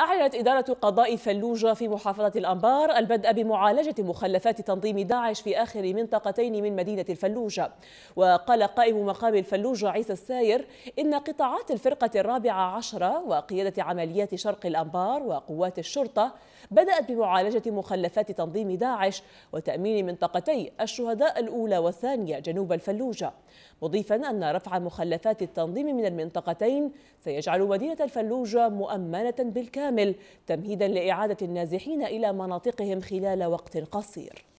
أعلنت إدارة قضاء فلوجة في محافظة الأنبار البدء بمعالجة مخلفات تنظيم داعش في آخر منطقتين من مدينة الفلوجة وقال قائم مقام الفلوجة عيسى الساير إن قطاعات الفرقة الرابعة عشرة وقيادة عمليات شرق الأنبار وقوات الشرطة بدأت بمعالجة مخلفات تنظيم داعش وتأمين منطقتي الشهداء الأولى والثانية جنوب الفلوجة مضيفا أن رفع مخلفات التنظيم من المنطقتين سيجعل مدينة الفلوجة مؤمنة بالكامل كامل تمهيدا لإعادة النازحين إلى مناطقهم خلال وقت قصير